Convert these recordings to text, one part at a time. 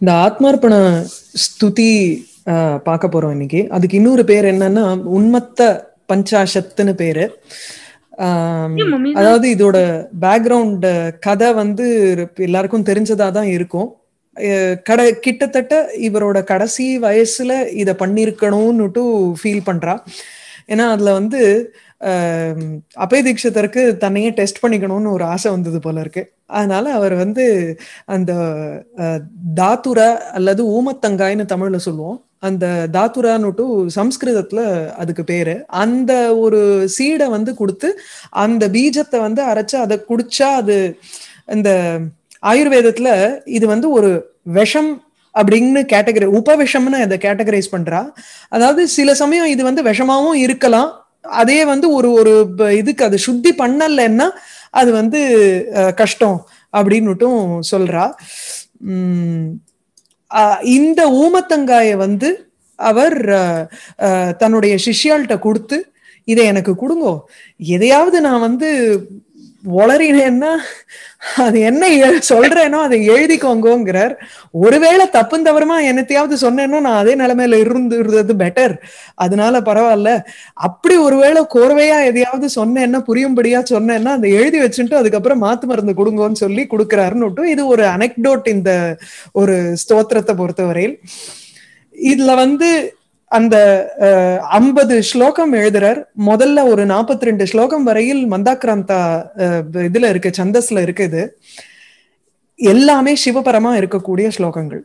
இந்த ஆத்மார்ப்பண ஸ்துதி பார்க்க போறோம் இன்னைக்கு அதுக்கு இன்னொரு பேர் என்னன்னா உண்மத்த பஞ்சாஷத்துன்னு பேரு அதாவது இதோட பேக்ரவுண்ட் கதை வந்து எல்லாருக்கும் தெரிஞ்சதா தான் இருக்கும் கடை கிட்டத்தட்ட இவரோட கடைசி வயசுல இத பண்ணிருக்கணும்னுட்டு ஃபீல் பண்றா ஏன்னா அதுல வந்து அபய தீட்சிதருக்கு தன்னையே டெஸ்ட் பண்ணிக்கணும்னு ஒரு ஆசை வந்தது போல இருக்கு அதனால அவர் வந்து அந்த தாத்துரா அல்லது ஊமத்தங்காய்ன்னு தமிழ்ல சொல்லுவோம் அந்த தாத்துரான்னு சம்ஸ்கிருதத்துல அதுக்கு பேரு அந்த ஒரு சீடை வந்து கொடுத்து அந்த பீஜத்தை வந்து அரைச்சு அதை குடிச்சா அது இந்த ஆயுர்வேதத்துல இது வந்து ஒரு விஷம் அப்படின்னு கேட்டகரி உபவிஷம்னு அதை கேட்டகரைஸ் பண்றா அதாவது சில சமயம் இது வந்து விஷமாவும் இருக்கலாம் அதே வந்து ஒரு ஒரு இதுக்கு அது சுத்தி பண்ணலைன்னா அது வந்து கஷ்டம் அப்படின்னுட்டும் சொல்றா இந்த ஊமத்தங்காய வந்து அவர் தன்னுடைய சிஷ்யால்கிட்ட கொடுத்து இதை எனக்கு கொடுங்கோ எதையாவது நான் வந்து உளறினேன்னா அது என்ன சொல்றேனோ அதை எழுதிக்கோங்கிறார் ஒருவேளை தப்பு தவறுமா என்னத்தையாவது சொன்னேனோ நான் அதே நிலைமையில இருந்துருந்தது பெட்டர் அதனால பரவாயில்ல அப்படி ஒருவேளை கோர்வையா எதையாவது சொன்னேன்னா புரியும்படியா சொன்னேன்னா அதை எழுதி வச்சுட்டு அதுக்கப்புறம் மாத்து மருந்து கொடுங்கன்னு சொல்லி கொடுக்குறாருன்னு இது ஒரு அனெக்டோட் இந்த ஒரு ஸ்தோத்திரத்தை பொறுத்தவரையில் இதுல வந்து அந்த ஐம்பது ஸ்லோகம் எழுதுறார் முதல்ல ஒரு நாற்பத்தி ரெண்டு ஸ்லோகம் வரையில் மந்தாக்ராந்தா இதுல இருக்கு சந்தஸ்ல இருக்குது எல்லாமே சிவபரமா இருக்கக்கூடிய ஸ்லோகங்கள்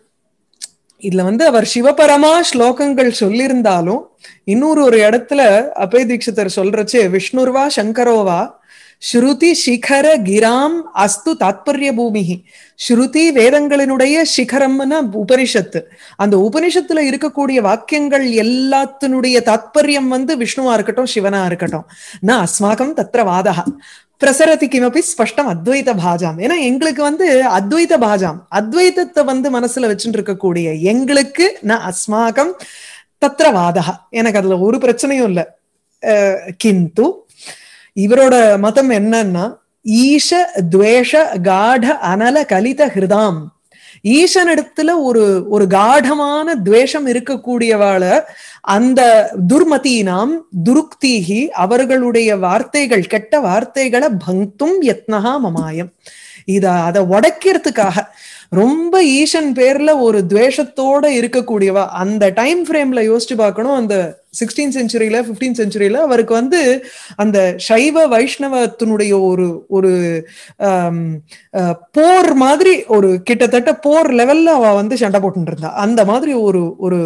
இதுல வந்து அவர் சிவபரமா ஸ்லோகங்கள் சொல்லியிருந்தாலும் இன்னொரு ஒரு இடத்துல அபய தீட்சிதர் சொல்றச்சு விஷ்ணுர்வா சங்கரோவா ஸ்ருதி சிகர கிராம் அஸ்து தாத்பரிய பூமி ஸ்ருதி வேதங்களினுடைய சிகரம்னு உபனிஷத்து அந்த உபனிஷத்துல இருக்கக்கூடிய வாக்கியங்கள் எல்லாத்தினுடைய தாத்பரியம் வந்து விஷ்ணுவா இருக்கட்டும் சிவனா இருக்கட்டும் நான் அஸ்மாகம் தத்திர வாதகா பிரசரதி கிமப்பி ஸ்பஷ்டம் அத்வைத பாஜாம் ஏன்னா எங்களுக்கு வந்து அத்வைத பாஜாம் அத்வைதத்தை வந்து மனசுல வச்சுட்டு இருக்கக்கூடிய எங்களுக்கு நான் அஸ்மாகம் தத்திர வாதகா எனக்கு அதுல ஒரு பிரச்சனையும் இல்லை கிந்து இவரோட மதம் என்னன்னா ஈஷ துவேஷ காட அனல கலித ஹிருதாம் ஈசனிடத்துல ஒரு ஒரு காடமான துவேஷம் இருக்கக்கூடியவாள அந்த துர்மதீனாம் துருக்தீகி அவர்களுடைய வார்த்தைகள் கெட்ட வார்த்தைகளை பங்கும் யத்னகா மமாயம் இத அதை உடைக்கிறதுக்காக ரொம்ப ஈஷன் பேர்ல ஒரு துவேஷத்தோட இருக்கக்கூடியவா அந்த டைம் ஃப்ரேம்ல யோசிச்சு பார்க்கணும் அந்த சிக்ஸ்டீன் செஞ்சுரியில பிப்டீன் செஞ்சுரியில அவருக்கு வந்து அந்த சைவ வைஷ்ணவத்தினுடைய ஒரு ஒரு போர் மாதிரி ஒரு கிட்டத்தட்ட போர் லெவல்ல அவ வந்து சண்டை போட்டு இருந்தா அந்த மாதிரி ஒரு ஒரு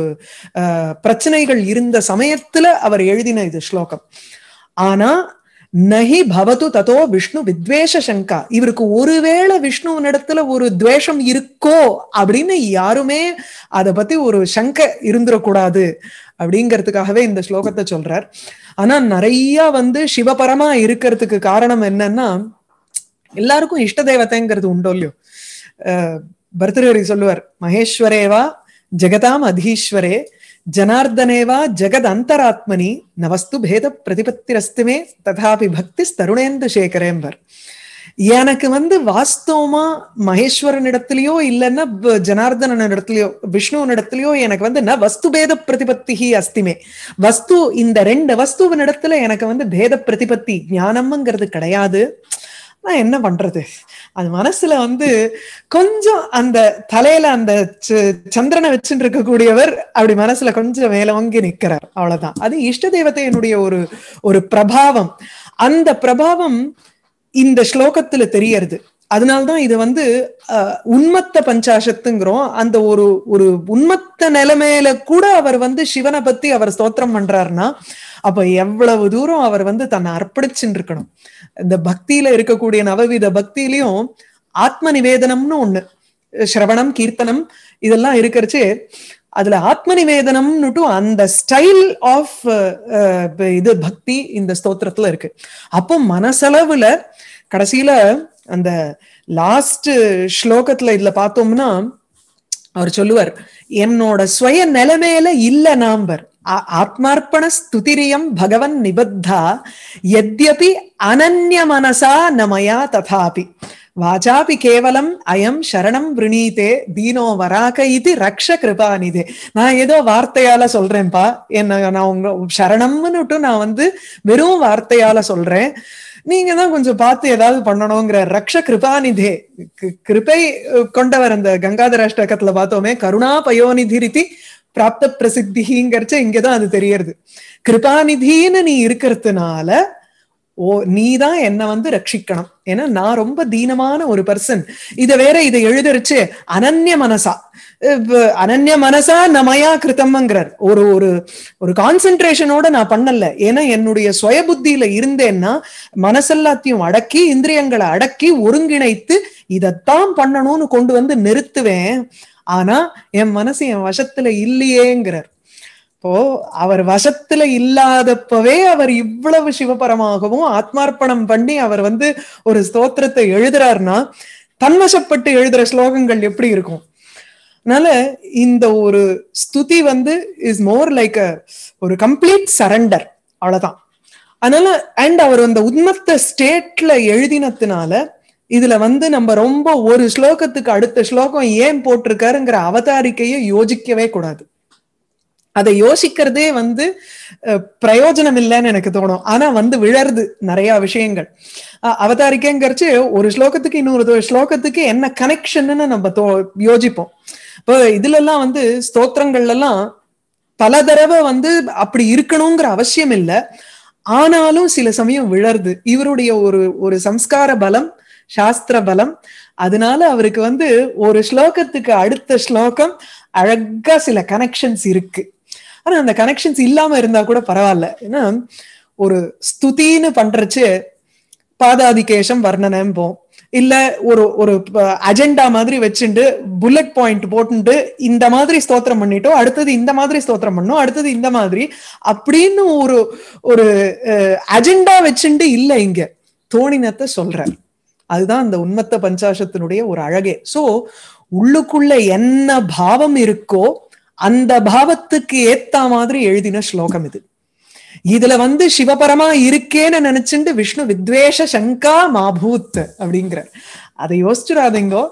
பிரச்சனைகள் இருந்த சமயத்துல அவர் எழுதின இது ஸ்லோகம் ஆனா நகி பவது ததோ விஷ்ணு வித்வேஷ சங்கா இவருக்கு ஒருவேளை நடத்துல ஒரு துவேஷம் இருக்கோ அப்படின்னு யாருமே அதை பத்தி ஒரு சங்க இருந்துடக்கூடாது அப்படிங்கிறதுக்காகவே இந்த ஸ்லோகத்தை சொல்றார் ஆனா நிறைய வந்து சிவபரமா இருக்கிறதுக்கு காரணம் என்னன்னா எல்லாருக்கும் இஷ்ட தேவதைங்கிறது உண்டோ இல்லையோ பர்தகரி சொல்லுவார் மகேஸ்வரேவா ஜெகதாம் அதீஸ்வரே ஜனார்தனேவா జనార్దనేవా நவஸ்து నవస్తు பிரதிபத்தி பிரதிபத்திரஸ்துமே ததாபி பக்தி தருணேந்த சேகரேம்பர் எனக்கு வந்து வாஸ்தவமா மகேஸ்வரன் இடத்துலயோ இல்லைன்னா ஜனார்தனன் இடத்துலயோ விஷ்ணுவின் இடத்துலயோ எனக்கு வந்து ந வஸ்து பேத பிரதிபத்தி அஸ்திமே வஸ்து இந்த ரெண்டு வஸ்துவின் இடத்துல எனக்கு வந்து பேத பிரதிபத்தி ஞானம்ங்கிறது கிடையாது நான் என்ன பண்றது அது மனசுல வந்து கொஞ்சம் அந்த தலையில அந்த சந்திரனை வச்சுட்டு இருக்கக்கூடியவர் அப்படி மனசுல கொஞ்சம் வேலை வாங்கி நிக்கிறார் அவ்வளவுதான் அது இஷ்ட தேவதையினுடைய ஒரு ஒரு பிரபாவம் அந்த பிரபாவம் இந்த ஸ்லோகத்துல தெரியறது அதனால்தான் இது வந்து உண்மத்த பஞ்சாசத்துங்கிறோம் அந்த ஒரு ஒரு உண்மத்த நிலைமையில கூட அவர் வந்து சிவனை பத்தி அவர் ஸ்தோத்திரம் பண்றாருன்னா அப்ப எவ்வளவு தூரம் அவர் வந்து தன்னை அர்ப்பணிச்சுட்டு இருக்கணும் இந்த பக்தியில இருக்கக்கூடிய நவவித பக்தியிலையும் ஆத்ம நிவேதனம்னு ஒண்ணு சிரவணம் கீர்த்தனம் இதெல்லாம் இருக்கிறச்சு அதுல ஆத்ம நிவேதனம்னுட்டும் அந்த ஸ்டைல் ஆஃப் இது பக்தி இந்த ஸ்தோத்திரத்துல இருக்கு அப்போ மனசளவுல கடைசியில அந்த லாஸ்ட் ஸ்லோகத்துல இதுல பார்த்தோம்னா அவர் சொல்லுவார் என்னோட சுய நிலைமையில இல்ல நாம்பர் ஆத்மார்ப்பண ஸ்துதிரியம் பகவன் நிபத்தா எத்யபி அனன்ய மனசா நமயா ததாபி வாஜாபி கேவலம் அயம் சரணம் விரணீதே தீனோ வராக இது ரக்ஷ கிருபானிதே நான் ஏதோ வார்த்தையால சொல்றேன்ப்பா என்ன நான் உங்க சரணம்னுட்டு நான் வந்து வெறும் வார்த்தையால சொல்றேன் நீங்க தான் கொஞ்சம் பார்த்து ஏதாவது பண்ணணுங்கிற ரக்ஷ கிருபாநிதே கிருபை கொண்டவர் அந்த கங்காதராஷ்டகத்துல பார்த்தோமே கருணா பயோநிதி ரீதி பிராப்த பிரசித்திங்கிறச்ச இங்கதான் அது தெரியறது கிருபாநிதின்னு நீ இருக்கிறதுனால ஓ நீ தான் என்னை வந்து ரட்சிக்கணும் ஏன்னா நான் ரொம்ப தீனமான ஒரு பர்சன் இதை வேற இதை எழுதுருச்சு அனன்ய மனசா அனன்ய மனசா நமையா கிருத்தம்ங்கிறார் ஒரு ஒரு ஒரு கான்சென்ட்ரேஷனோட நான் பண்ணல ஏன்னா என்னுடைய சுய புத்தியில இருந்தேன்னா மனசெல்லாத்தையும் அடக்கி இந்திரியங்களை அடக்கி ஒருங்கிணைத்து இதைத்தான் பண்ணணும்னு கொண்டு வந்து நிறுத்துவேன் ஆனா என் மனசு என் வசத்துல இல்லையேங்கிறார் இப்போ அவர் வசத்துல இல்லாதப்பவே அவர் இவ்வளவு சிவபரமாகவும் ஆத்மார்ப்பணம் பண்ணி அவர் வந்து ஒரு ஸ்தோத்திரத்தை எழுதுறாருன்னா தன்வசப்பட்டு எழுதுற ஸ்லோகங்கள் எப்படி இருக்கும் அதனால இந்த ஒரு ஸ்துதி வந்து இஸ் மோர் லைக் அ ஒரு கம்ப்ளீட் சரண்டர் அவ்வளவுதான் அதனால அண்ட் அவர் அந்த உண்மத்த ஸ்டேட்ல எழுதினதுனால இதுல வந்து நம்ம ரொம்ப ஒரு ஸ்லோகத்துக்கு அடுத்த ஸ்லோகம் ஏன் போட்டிருக்காருங்கிற அவதாரிக்கையை யோசிக்கவே கூடாது அதை யோசிக்கிறதே வந்து பிரயோஜனம் இல்லைன்னு எனக்கு தோணும் ஆனா வந்து விழருது நிறைய விஷயங்கள் அவதாரிக்கேங்கிறச்சு ஒரு ஸ்லோகத்துக்கு இன்னொரு ஸ்லோகத்துக்கு என்ன கனெக்ஷன்னு நம்ம தோ யோசிப்போம் இப்போ இதுல எல்லாம் வந்து ஸ்தோத்திரங்கள்ல எல்லாம் பல தடவை வந்து அப்படி இருக்கணுங்கிற அவசியம் இல்லை ஆனாலும் சில சமயம் விழருது இவருடைய ஒரு ஒரு சம்ஸ்கார பலம் சாஸ்திர பலம் அதனால அவருக்கு வந்து ஒரு ஸ்லோகத்துக்கு அடுத்த ஸ்லோகம் அழகா சில கனெக்ஷன்ஸ் இருக்கு ஆனா அந்த கனெக்ஷன்ஸ் இல்லாம இருந்தா கூட பரவாயில்ல ஏன்னா ஒரு ஸ்துதின்னு பண்றச்சு பாதாதிகேஷம் வர்ணனம் போம் இல்ல ஒரு ஒரு அஜெண்டா மாதிரி வச்சுட்டு புல்லட் பாயிண்ட் போட்டு இந்த மாதிரி ஸ்தோத்திரம் பண்ணிட்டோம் அடுத்தது இந்த மாதிரி ஸ்தோத்திரம் பண்ணோம் அடுத்தது இந்த மாதிரி அப்படின்னு ஒரு ஒரு அஜெண்டா வச்சுட்டு இல்லை இங்க தோணினத்தை சொல்றேன் அதுதான் அந்த உண்மத்த பஞ்சாசத்தினுடைய ஒரு அழகே சோ உள்ளுக்குள்ள என்ன பாவம் இருக்கோ அந்த பாவத்துக்கு ஏத்த மாதிரி எழுதின ஸ்லோகம் இது இதுல வந்து சிவபரமா இருக்கேன்னு நினைச்சுட்டு விஷ்ணு வித்வேஷ சங்கா மாபூத் அப்படிங்கிறார் அதை யோசிச்சுடாதீங்கோ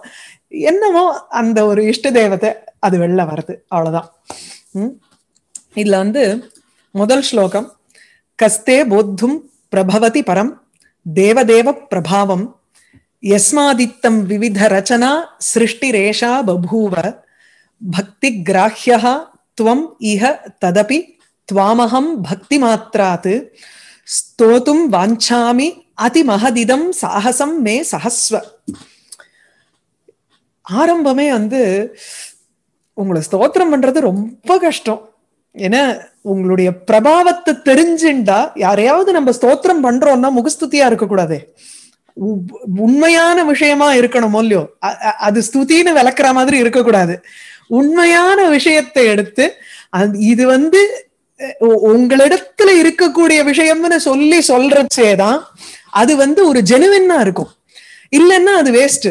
என்னமோ அந்த ஒரு இஷ்ட தேவத்தை அது வெளில வருது அவ்வளவுதான் உம் இதுல வந்து முதல் ஸ்லோகம் கஸ்தே போத்தும் பிரபவதி பரம் தேவதேவ பிரபாவம் யஸ்மாதித்தம் விவித ரச்சனா சிருஷ்டி ரேஷா பபூவ பக்தி கிராஹ்யா துவம் இஹ ததபி துவாமகம் பக்தி மாத்திராத்து ஸ்தோத்தும் வாஞ்சாமி அதி மகதிதம் சாகசம் மே சஹஸ்வ ஆரம்பமே வந்து உங்களை ஸ்தோத்திரம் பண்றது ரொம்ப கஷ்டம் ஏன்னா உங்களுடைய பிரபாவத்தை தெரிஞ்சுண்டா யாரையாவது நம்ம ஸ்தோத்திரம் பண்றோம்னா முகஸ்துத்தியா இருக்கக்கூடாதே கூடாதே உண்மையான விஷயமா இருக்கணும் இல்லையோ அது ஸ்துதின்னு விளக்குற மாதிரி இருக்கக்கூடாது உண்மையான விஷயத்தை எடுத்து இது வந்து உங்களிடத்துல இருக்கக்கூடிய விஷயம்னு சொல்லி சொல்றச்சேதான் அது வந்து ஒரு ஜெனுவின்னா இருக்கும் இல்லைன்னா அது வேஸ்ட்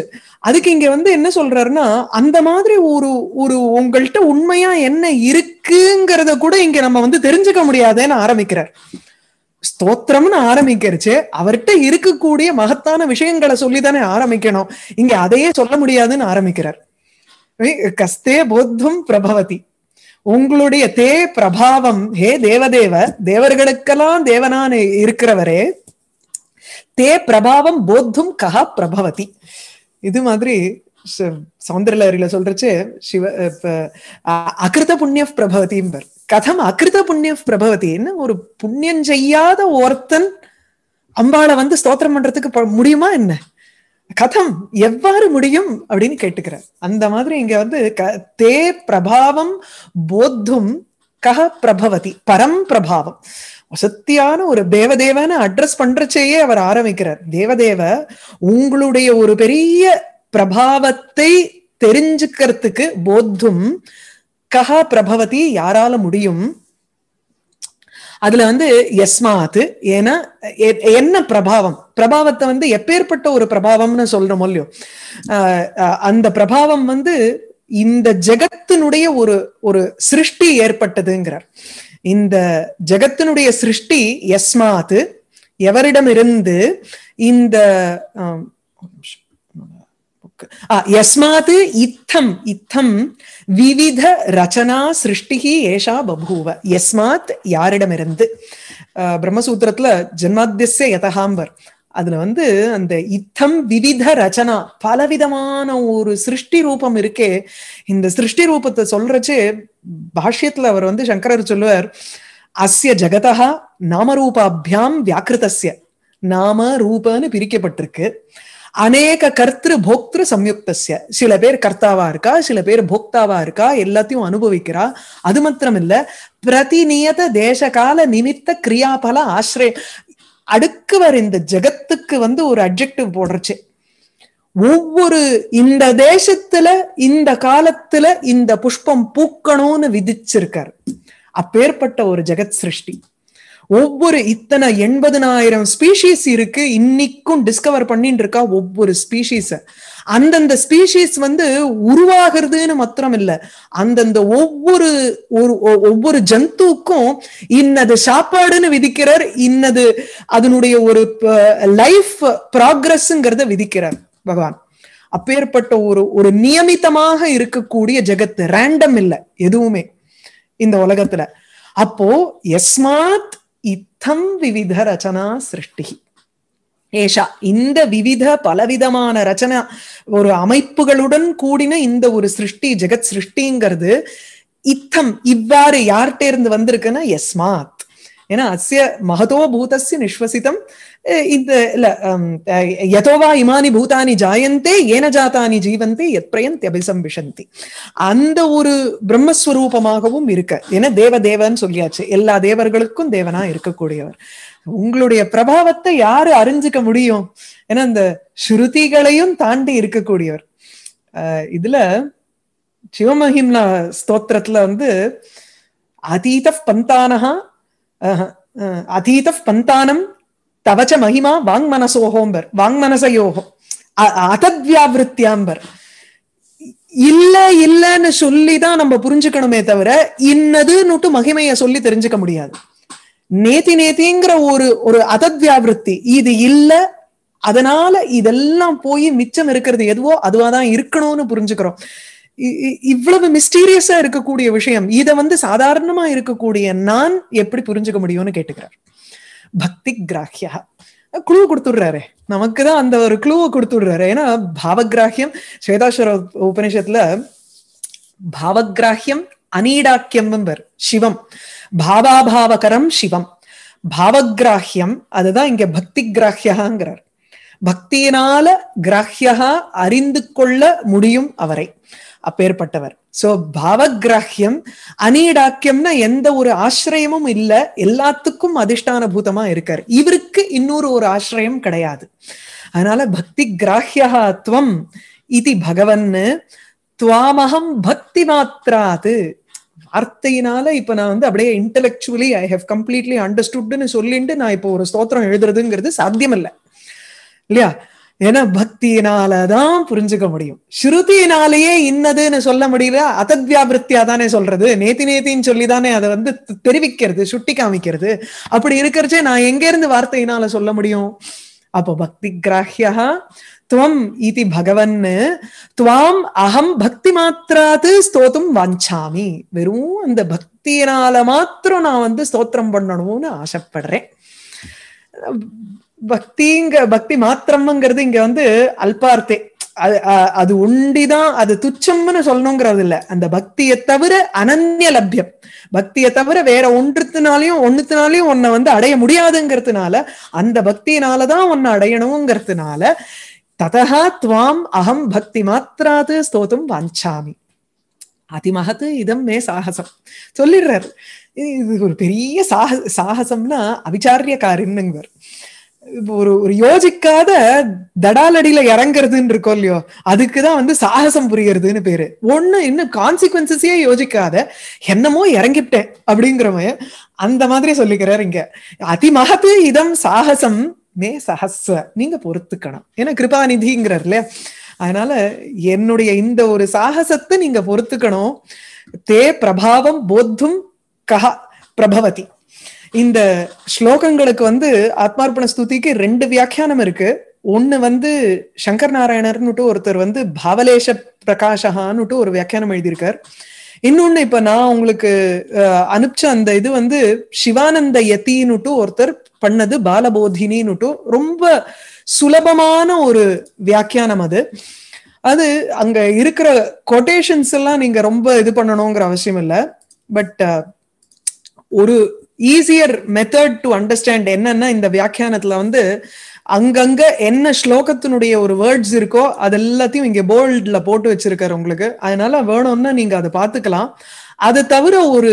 அதுக்கு இங்க வந்து என்ன சொல்றாருன்னா அந்த மாதிரி ஒரு ஒரு உங்கள்கிட்ட உண்மையா என்ன இருக்குங்கிறத கூட இங்க நம்ம வந்து தெரிஞ்சுக்க முடியாதுன்னு ஆரம்பிக்கிறார் ஸ்தோத்திரம்னு ஆரம்பிக்கிறச்சு அவர்கிட்ட இருக்கக்கூடிய மகத்தான விஷயங்களை சொல்லிதானே ஆரம்பிக்கணும் இங்க அதையே சொல்ல முடியாதுன்னு ஆரம்பிக்கிறார் கஸ்தே போத்தும் பிரபவதி உங்களுடைய தே பிரபாவம் ஹே தேவதேவ தேவர்களுக்கெல்லாம் தேவனான இருக்கிறவரே தே பிரபாவம் போத்தும் கஹா பிரபவதி இது மாதிரி சௌந்தரலரியில சொல்றச்சு சிவ அகிருத புண்ணிய பிரபவதிம்பர் கதம் அகிருத புண்ணியம் பிரபவத்தின்னு ஒரு புண்ணியம் செய்யாத ஒருத்தன் அம்பாளை வந்து ஸ்தோத்திரம் பண்றதுக்கு முடியுமா என்ன கதம் எவ்வாறு முடியும் அப்படின்னு கேட்டுக்கிறார் அந்த மாதிரி இங்க வந்து தே பிரபாவம் போத்தும் கஹ பிரபவதி பரம் பிரபாவம் சத்தியான ஒரு தேவதேவன அட்ரஸ் பண்றச்சேயே அவர் ஆரம்பிக்கிறார் தேவதேவ உங்களுடைய ஒரு பெரிய பிரபாவத்தை தெரிஞ்சுக்கிறதுக்கு போத்தும் கஹா பிரபவதி யாரால முடியும் அதுல வந்து எஸ்மாத்து ஏன்னா என்ன பிரபாவம் பிரபாவத்தை வந்து எப்பேற்பட்ட ஒரு பிரபாவம்னு சொல்றோம் இல்லையோ அந்த பிரபாவம் வந்து இந்த ஜெகத்தினுடைய ஒரு ஒரு சிருஷ்டி ஏற்பட்டதுங்கிறார் இந்த ஜெகத்தினுடைய சிருஷ்டி எஸ்மாத்து எவரிடமிருந்து இந்த எஸ்மாத் இத்தம் இத்தம் விவித ரச்சனா சிருஷ்டிகி ஏஷா பபூவ யஸ்மாத் யாரிடமிருந்து பிரம்மசூத்திரத்துல ஜென்மாத்தியசே யதஹாம்பர் அதுல வந்து அந்த இத்தம் விவித ரச்சனா பலவிதமான ஒரு சிருஷ்டி ரூபம் இருக்கே இந்த சிருஷ்டி ரூபத்தை சொல்றச்சு பாஷ்யத்துல அவர் வந்து சங்கரர் சொல்லுவார் அஸ்ய ஜகதா நாமரூபாபியாம் வியாக்கிருதஸ்ய நாம ரூபன்னு பிரிக்கப்பட்டிருக்கு அநேக கர்த்திரு போக்திரு சம்யுக்தசிய சில பேர் கர்த்தாவா இருக்கா சில பேர் போக்தாவா இருக்கா எல்லாத்தையும் அனுபவிக்கிறா அது மாத்திரம் இல்ல பிரதிநியத தேசகால நிமித்த கிரியாபல அடுக்கு வர இந்த ஜெகத்துக்கு வந்து ஒரு அப்ஜெக்டிவ் போடுறச்சு ஒவ்வொரு இந்த தேசத்துல இந்த காலத்துல இந்த புஷ்பம் பூக்கணும்னு விதிச்சிருக்காரு அப்பேற்பட்ட ஒரு ஜெகத் சிருஷ்டி ஒவ்வொரு இத்தனை எண்பதுனாயிரம் ஸ்பீஷீஸ் இருக்கு இன்னைக்கும் டிஸ்கவர் பண்ணிட்டு இருக்கா ஒவ்வொரு ஸ்பீஷீஸ அந்தந்த ஸ்பீஷீஸ் வந்து உருவாகிறதுன்னு மாத்திரம் இல்ல அந்தந்த ஒவ்வொரு ஒரு ஒவ்வொரு ஜந்துக்கும் இன்னது சாப்பாடுன்னு விதிக்கிறார் இன்னது அதனுடைய ஒரு லைஃப் ப்ராக்ரஸ்ங்கிறத விதிக்கிறார் பகவான் அப்பேற்பட்ட ஒரு ஒரு நியமிதமாக இருக்கக்கூடிய ஜெகத்து ரேண்டம் இல்லை எதுவுமே இந்த உலகத்துல அப்போ எஸ்மாத் இத்தம் விவித ரச்சனா சிருஷ்டி ஏஷா இந்த விவித பலவிதமான ரச்சனா ஒரு அமைப்புகளுடன் கூடின இந்த ஒரு சிருஷ்டி ஜெகத் சிருஷ்டிங்கிறது இத்தம் இவ்வாறு யார்கிட்ட இருந்து வந்திருக்குன்னா எஸ்மாத் ஏன்னா அஸ்ய மகதோ பூதஸ்ய நிஸ்வசிதம் இந்த இல்ல யதோவா இமானி பூதானி ஜாயந்தே ஏன ஜாத்தானி ஜீவந்தே எத் பிரயந்தி அபிசம்பிஷந்தி அந்த ஒரு பிரம்மஸ்வரூபமாகவும் இருக்க ஏன்னா தேவ தேவன் சொல்லியாச்சு எல்லா தேவர்களுக்கும் தேவனா இருக்கக்கூடியவர் உங்களுடைய பிரபாவத்தை யாரு அறிஞ்சுக்க முடியும் ஏன்னா இந்த ஸ்ருதிகளையும் தாண்டி இருக்கக்கூடியவர் ஆஹ் இதுல சிவமஹிம்னா ஸ்தோத்திரத்துல வந்து அதீத பந்தானஹா அதீத பந்தானம் தவச்ச மகிமா வாங் மனசோகோம்பர் வாங் மனசையோகோ அதத்வியாவிருத்தியாம்பர் இல்ல இல்லன்னு சொல்லிதான் நம்ம புரிஞ்சுக்கணுமே தவிர இன்னதுன்னுட்டு மகிமைய சொல்லி தெரிஞ்சுக்க முடியாது நேத்தி நேத்திங்கிற ஒரு ஒரு அதத்வியாவிருத்தி இது இல்ல அதனால இதெல்லாம் போய் மிச்சம் இருக்கிறது எதுவோ அதுவாதான் இருக்கணும்னு புரிஞ்சுக்கிறோம் இவ்வளவு மிஸ்டீரியஸா இருக்கக்கூடிய விஷயம் இதை வந்து சாதாரணமா இருக்கக்கூடிய நான் எப்படி புரிஞ்சுக்க முடியும்னு கேட்டுக்கிறார் பக்தி கிராஹியா குழு கொடுத்துடுறாரு நமக்கு தான் அந்த ஒரு குழுவை கொடுத்துடுறாரு ஏன்னா பாவகிராஹியம் ஸ்வேதாஸ்வர உபநிஷத்துல பாவகிராஹியம் அநீடாக்கியம் பேர் சிவம் பாவாபாவகரம் சிவம் பாவகிராஹியம் அதுதான் இங்க பக்தி கிராஹியாங்கிறார் பக்தியினால கிராஹ்யா அறிந்து கொள்ள முடியும் அவரை அப்பேற்பட்டவர் சோ பாவகிராஹ்யம் அநீடாக்கியம்னா எந்த ஒரு ஆசிரியமும் இல்ல எல்லாத்துக்கும் அதிஷ்டான பூதமா இருக்காரு இவருக்கு இன்னொரு ஒரு ஆசிரியம் கிடையாது அதனால பக்தி கிராஹியம் இது பகவன்னு துவாமகம் பக்தி மாத்திராது வார்த்தையினால இப்ப நான் வந்து அப்படியே இன்டலெக்சுவலி ஐ ஹவ் கம்ப்ளீட்லி அண்டர்ஸ்டுட்னு சொல்லிட்டு நான் இப்போ ஒரு ஸ்தோத்திரம் எழுதுறதுங்கிறது சாத்தியம் இல்லை இல்லையா ஏன்னா பக்தியினால தான் புரிஞ்சுக்க முடியும் ஸ்ருதியினாலேயே இன்னதுன்னு சொல்ல முடியல அத்தத்வியாபிருத்தியா தானே சொல்றது நேத்தி நேத்தின்னு சொல்லி தானே அதை வந்து தெரிவிக்கிறது சுட்டி காமிக்கிறது அப்படி இருக்கிறச்சே நான் எங்க இருந்து வார்த்தையினால சொல்ல முடியும் அப்போ பக்தி கிராஹ்யா துவம் இது பகவன் துவாம் அகம் பக்தி மாத்திராத்து ஸ்தோத்தும் வாஞ்சாமி வெறும் அந்த பக்தியினால மாத்திரம் நான் வந்து ஸ்தோத்திரம் பண்ணணும்னு ஆசைப்படுறேன் பக்திங்க பக்தி மாத்திரம்ங்கிறது இங்க வந்து அல்பார்த்தே அது அது உண்டிதான் அது துச்சம்னு சொல்லணுங்கிறது இல்ல அந்த பக்தியை தவிர அனன்ய லப்யம் பக்தியை தவிர வேற ஒன்றுத்தினாலையும் ஒன்னுத்தினாலையும் உன்னை வந்து அடைய முடியாதுங்கிறதுனால அந்த பக்தியினாலதான் உன்னை அடையணுங்கிறதுனால ததகா துவாம் அகம் பக்தி மாத்திராது ஸ்தோதும் வாஞ்சாமி அதிமகத்து இதம் மே சாகசம் சொல்லிடுறாரு இது ஒரு பெரிய சாக சாகசம்னா அவிச்சாரியக்காரின்னுங்கிறார் ஒரு ஒரு யோசிக்காத தடாலடியில இறங்குறதுன்னு இருக்கோம் இல்லையோ அதுக்குதான் வந்து சாகசம் புரியறதுன்னு பேரு ஒண்ணு இன்னும் கான்சிக்வன்சஸே யோசிக்காத என்னமோ இறங்கிட்டேன் அப்படிங்கிறவன் அந்த மாதிரி சொல்லிக்கிறாரு இங்க அதிமகத்து இதம் சாகசம் மே சஹஸ்வ நீங்க பொறுத்துக்கணும் ஏன்னா கிருபாநிதிங்கிறார் இல்லையா அதனால என்னுடைய இந்த ஒரு சாகசத்தை நீங்க பொறுத்துக்கணும் தே பிரபாவம் போத்தும் கஹ பிரபவதி இந்த ஸ்லோகங்களுக்கு வந்து ஆத்மார்ப்பண ஸ்துதிக்கு ரெண்டு வியாக்கியானம் இருக்கு ஒண்ணு வந்து சங்கர் நாராயணர்னுட்டு ஒருத்தர் வந்து பாவலேஷ பிரகாஷகான்னுட்டு ஒரு வியாக்கியானம் எழுதியிருக்கார் இன்னொன்னு இப்ப நான் உங்களுக்கு அனுப்பிச்ச அந்த இது வந்து சிவானந்த யத்தின்னுட்டு ஒருத்தர் பண்ணது பாலபோதினின்னுட்டு ரொம்ப சுலபமான ஒரு வியாக்கியானம் அது அது அங்க இருக்கிற கொட்டேஷன்ஸ் எல்லாம் நீங்க ரொம்ப இது பண்ணணுங்கிற அவசியம் இல்லை பட் ஒரு ஈஸியர் மெத்தட் டு அண்டர்ஸ்டாண்ட் என்னன்னா இந்த வியாக்கியானத்துல வந்து அங்கங்க என்ன ஸ்லோகத்தினுடைய ஒரு வேர்ட்ஸ் இருக்கோ அது எல்லாத்தையும் இங்க போல்ட்ல போட்டு வச்சிருக்காரு உங்களுக்கு அதனால வேணும்னா நீங்க அதை பார்த்துக்கலாம் அது தவிர ஒரு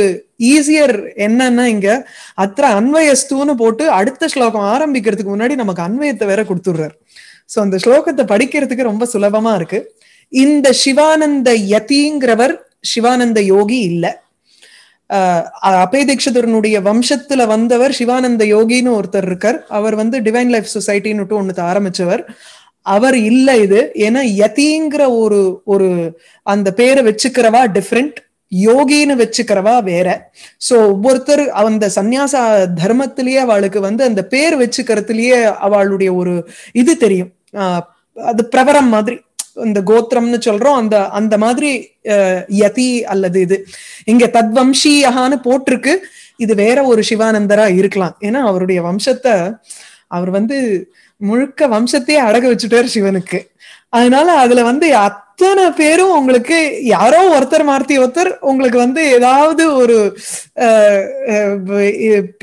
ஈஸியர் என்னன்னா இங்க அத்திர அன்வயஸ்துன்னு போட்டு அடுத்த ஸ்லோகம் ஆரம்பிக்கிறதுக்கு முன்னாடி நமக்கு அன்வயத்தை வேற கொடுத்துடுறாரு சோ அந்த ஸ்லோகத்தை படிக்கிறதுக்கு ரொம்ப சுலபமா இருக்கு இந்த சிவானந்த யதிங்கிறவர் சிவானந்த யோகி இல்லை அபய தீட்சிதரனுடைய வம்சத்துல வந்தவர் சிவானந்த யோகின்னு ஒருத்தர் இருக்கார் அவர் வந்து டிவைன் லைஃப் சொசைட்டின்னு ஒண்ணு ஆரம்பிச்சவர் அவர் இல்ல இது ஏன்னா யதிங்கிற ஒரு ஒரு அந்த பேரை வச்சுக்கிறவா டிஃப்ரெண்ட் யோகின்னு வச்சுக்கிறவா வேற சோ ஒவ்வொருத்தர் அந்த சந்யாச தர்மத்திலேயே அவளுக்கு வந்து அந்த பேர் வச்சுக்கிறதுலயே அவளுடைய ஒரு இது தெரியும் அது பிரபரம் மாதிரி இந்த கோத்திரம்னு சொல்றோம் அந்த அந்த மாதிரி யதி அல்லது இது இங்க தத்வம்ஷீயகான்னு போட்டிருக்கு இது வேற ஒரு சிவானந்தரா இருக்கலாம் ஏன்னா அவருடைய வம்சத்தை அவர் வந்து முழுக்க வம்சத்தையே அடக வச்சுட்டார் சிவனுக்கு அதனால அதுல வந்து அத்தனை பேரும் உங்களுக்கு யாரோ ஒருத்தர் மாத்தி ஒருத்தர் உங்களுக்கு வந்து ஏதாவது ஒரு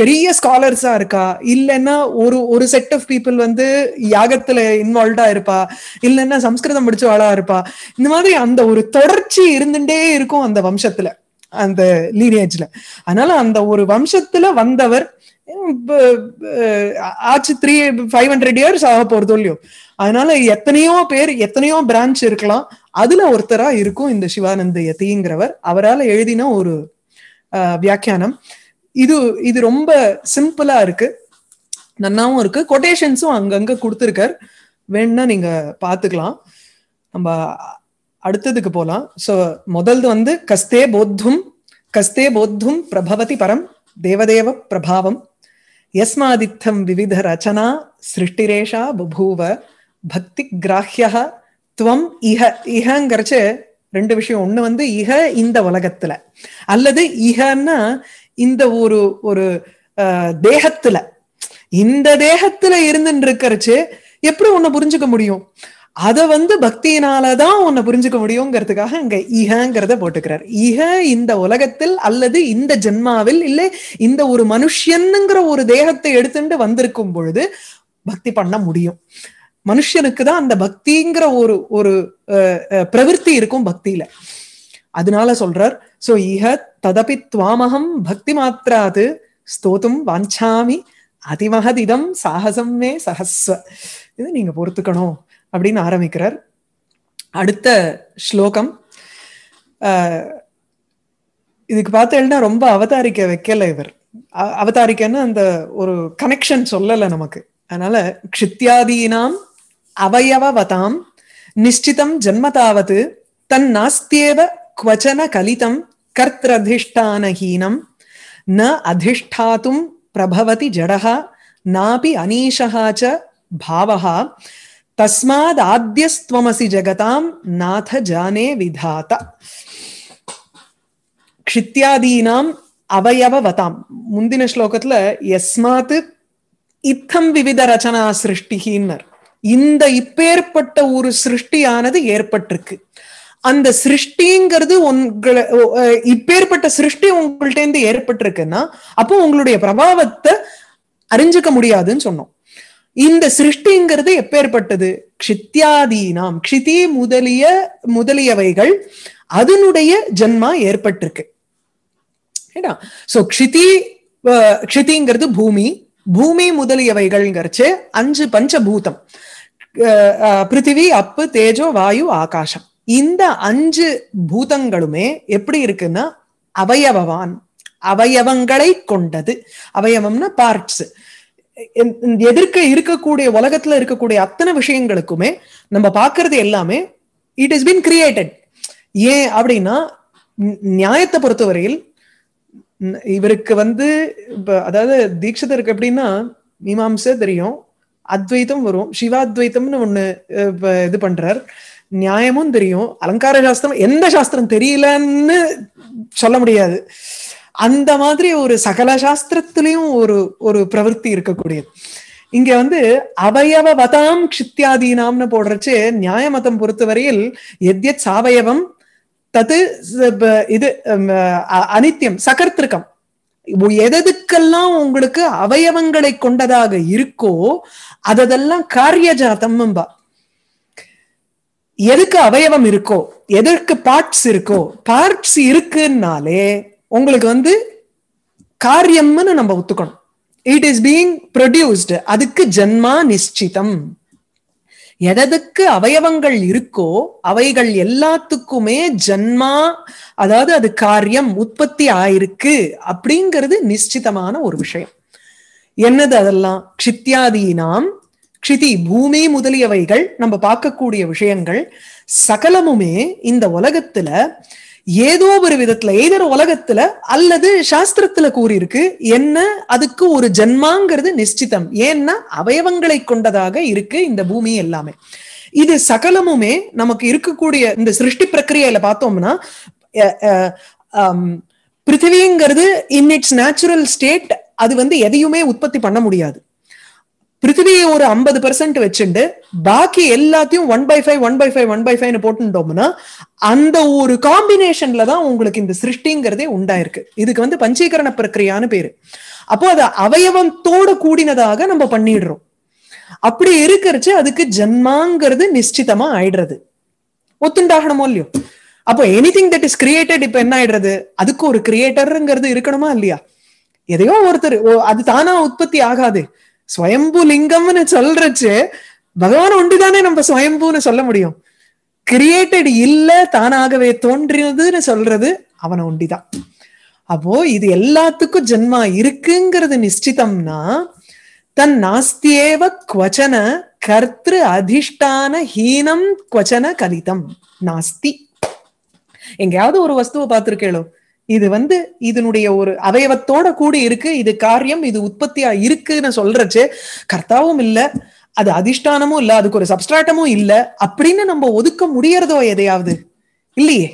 பெரிய ஸ்காலர்ஸா இருக்கா இல்லைன்னா ஒரு ஒரு செட் ஆஃப் பீப்புள் வந்து யாகத்துல இன்வால்வ்டா இருப்பா இல்லைன்னா சம்ஸ்கிருதம் முடிச்சவாளா இருப்பா இந்த மாதிரி அந்த ஒரு தொடர்ச்சி இருந்துட்டே இருக்கும் அந்த வம்சத்துல அந்த லீனேஜ்ல அதனால அந்த ஒரு வம்சத்துல வந்தவர் ஆச்சு த்ரீ ஃபைவ் ஹண்ட்ரட் இயர்ஸ் ஆக போறதோ இல்லையோ அதனால எத்தனையோ பேர் எத்தனையோ பிரான்ச் இருக்கலாம் அதுல ஒருத்தரா இருக்கும் இந்த சிவானந்த யதிங்கிறவர் அவரால் எழுதின ஒரு வியாக்கியானம் இது இது ரொம்ப சிம்பிளா இருக்கு நன்னாவும் இருக்கு கொட்டேஷன்ஸும் அங்கங்க கொடுத்துருக்கார் வேணும்னா நீங்க பாத்துக்கலாம் நம்ம அடுத்ததுக்கு போலாம் ஸோ முதல்து வந்து கஸ்தே போத்தும் கஸ்தே போத்தும் பிரபவதி பரம் தேவதேவ பிரபாவம் யஸ்மாதித்தம் விவித ரச்சனா சிருஷ்டிரேஷா பபூவ பக்தி கிராஹ்யா துவம் இஹ இஹங்கிறச்சு ரெண்டு விஷயம் ஒண்ணு வந்து இஹ இந்த உலகத்துல அல்லது இஹன்னா இந்த ஒரு ஒரு தேகத்துல இந்த தேகத்துல இருந்துருக்கிறச்சு எப்படி உன்னை புரிஞ்சுக்க முடியும் அத வந்து பக்தியினாலதான் உன்னை புரிஞ்சுக்க முடியுங்கிறதுக்காக அங்க ஈகங்கிறத போட்டுக்கிறார் ஈக இந்த உலகத்தில் அல்லது இந்த ஜென்மாவில் இல்ல இந்த ஒரு மனுஷனுங்கிற ஒரு தேகத்தை எடுத்துட்டு வந்திருக்கும் பொழுது பக்தி பண்ண முடியும் மனுஷனுக்கு தான் அந்த பக்திங்கிற ஒரு ஒரு பிரவிற்த்தி இருக்கும் பக்தியில அதனால சொல்றார் சோ இஹ ததபி துவாமகம் பக்தி மாத்திராது ஸ்தோத்தும் வாஞ்சாமி அதிமகதிதம் சாகசம் மே சஹஸ்வ இது நீங்க பொறுத்துக்கணும் அப்படின்னு ஆரம்பிக்கிறார் அடுத்த ஸ்லோகம் இதுக்கு பார்த்தேன்னா ரொம்ப அவதாரிக்க வைக்கல இவர் அவதாரிக்கன்னு அந்த ஒரு கனெக்ஷன் சொல்லலை நமக்கு அதனால கித்தியாதீனாம் அவயவவதாம் நிச்சிதம் ஜன்மதாவது தன் நாஸ்தியேவ குவச்சன கலிதம் கர்த்ததிஷ்டானஹீனம் ந அதிஷ்டாத்தும் பிரபவதி ஜடஹா நாபி அனீஷஹா பாவஹா தஸ்மாத் ஆத்தியஸ்துவமசி ஜெகதாம் நாத ஜானே விதாத க்ஷித்யாதீனாம் அவயவவதாம் முந்தின ஸ்லோகத்துல எஸ்மாத் இத்தம் விவித ரச்சனா சிருஷ்டிகின்னர் இந்த இப்பேற்பட்ட ஒரு சிருஷ்டியானது ஏற்பட்டிருக்கு அந்த சிருஷ்டிங்கிறது உங்களை இப்பேற்பட்ட சிருஷ்டி உங்கள்டேந்து இருந்து ஏற்பட்டிருக்குன்னா அப்போ உங்களுடைய பிரபாவத்தை அறிஞ்சுக்க முடியாதுன்னு சொன்னோம் இந்த சிருஷ்டிங்கிறது எப்பேற்பட்டது க்ஷித்யாதீனாம் க்ஷிதி முதலிய முதலியவைகள் அதனுடைய ஜென்மா ஏற்பட்டிருக்கு சோ க்ஷிதி க்ஷிதிங்கிறது பூமி பூமி முதலியவைகள்ங்கிறச்சு அஞ்சு பஞ்சபூதம் பிருத்திவி அப்பு தேஜோ வாயு ஆகாசம் இந்த அஞ்சு பூதங்களுமே எப்படி இருக்குன்னா அவயவவான் அவயவங்களை கொண்டது அவயவம்னா பார்ட்ஸ் எதிர்க்க இருக்கக்கூடிய உலகத்துல இருக்கக்கூடிய அத்தனை விஷயங்களுக்குமே நம்ம பாக்குறது எல்லாமே இட் இஸ் பீன் கிரியேட்டட் ஏன் அப்படின்னா நியாயத்தை பொறுத்தவரையில் இவருக்கு வந்து இப்ப அதாவது தீட்சிதருக்கு எப்படின்னா மீமாம்சை தெரியும் அத்வைத்தம் வரும் சிவாத்வைத்தம்னு ஒண்ணு இது பண்றார் நியாயமும் தெரியும் அலங்கார சாஸ்திரம் எந்த சாஸ்திரம் தெரியலன்னு சொல்ல முடியாது அந்த மாதிரி ஒரு சகல சாஸ்திரத்திலையும் ஒரு ஒரு பிரவருத்தி இருக்கக்கூடியது இங்க வந்து அவயவ வதாம் கித்தியாதீனாம்னு போடுறச்சு நியாய மதம் பொறுத்தவரையில் எத்யத் சாவயவம் தது இது அனித்தியம் சகர்த்திருக்கம் எதெதுக்கெல்லாம் உங்களுக்கு அவயவங்களை கொண்டதாக இருக்கோ அதெல்லாம் காரியஜாத்தம் எதுக்கு அவயவம் இருக்கோ எதற்கு பார்ட்ஸ் இருக்கோ பார்ட்ஸ் இருக்குன்னாலே உங்களுக்கு வந்து காரியம்னு நம்ம ஒத்துக்கணும் இட் இஸ் பீங் ப்ரொடியூஸ்டு அதுக்கு ஜென்மா நிச்சிதம் எததுக்கு அவயவங்கள் இருக்கோ அவைகள் எல்லாத்துக்குமே ஜன்மா அதாவது அது காரியம் உற்பத்தி ஆயிருக்கு அப்படிங்கிறது நிச்சிதமான ஒரு விஷயம் என்னது அதெல்லாம் க்ஷித்யாதீனாம் க்ஷிதி பூமி முதலியவைகள் நம்ம பார்க்கக்கூடிய விஷயங்கள் சகலமுமே இந்த உலகத்துல ஏதோ ஒரு விதத்துல ஏதோ உலகத்துல அல்லது சாஸ்திரத்துல கூறியிருக்கு என்ன அதுக்கு ஒரு ஜென்மாங்கிறது நிச்சிதம் ஏன்னா அவயவங்களை கொண்டதாக இருக்கு இந்த பூமி எல்லாமே இது சகலமுமே நமக்கு இருக்கக்கூடிய இந்த சிருஷ்டி பிரக்கிரியில பார்த்தோம்னா பிருத்திவிங்கிறது இன் இட்ஸ் நேச்சுரல் ஸ்டேட் அது வந்து எதையுமே உற்பத்தி பண்ண முடியாது பிருத்திவியை ஒரு ஐம்பது பெர்சன்ட் வச்சுட்டு பாக்கி எல்லாத்தையும் one by five one by five one by ஃபைவ்னு போட்டுட்டோம்னா அந்த ஒரு காம்பினேஷன்ல தான் உங்களுக்கு இந்த சிருஷ்டிங்கிறதே உண்டாயிருக்கு இதுக்கு வந்து பஞ்சீகரண பிரக்கிரியான்னு பேரு அப்போ அது அவயவத்தோட கூடினதாக நம்ம பண்ணிடுறோம் அப்படி இருக்கிறச்சு அதுக்கு ஜன்மாங்கிறது நிச்சிதமா ஆயிடுறது ஒத்துண்டாகணுமோ இல்லையோ அப்போ எனிதிங் தட் இஸ் கிரியேட்டட் இப்ப என்ன ஆயிடுறது அதுக்கு ஒரு கிரியேட்டருங்கிறது இருக்கணுமா இல்லையா எதையோ ஒருத்தர் அது தானா உற்பத்தி ஆகாது ஸ்வயம்பு லிங்கம்னு சொல்றச்சு பகவான் ஒன்றுதானே நம்ம ஸ்வயம்புன்னு சொல்ல முடியும் கிரியேட்டட் இல்ல தானாகவே தோன்றியதுன்னு சொல்றது அவனை ஒண்டிதான் அப்போ இது எல்லாத்துக்கும் ஜென்மா இருக்குங்கிறது நிச்சிதம்னா தன் நாஸ்தியேவ குவச்சன கர்த்திரு அதிஷ்டான ஹீனம் குவச்சன கலிதம் நாஸ்தி எங்கேயாவது ஒரு வஸ்துவை பார்த்திருக்கேளோ இது வந்து இதனுடைய ஒரு அவயவத்தோட கூட இருக்கு இது காரியம் இது உற்பத்தியா இருக்குன்னு சொல்றச்சு கர்த்தாவும் இல்ல அது அதிஷ்டானமும் இல்ல அதுக்கு ஒரு சப்ஸ்டாட்டமும் இல்ல அப்படின்னு நம்ம ஒதுக்க முடியறதோ எதையாவது இல்லையே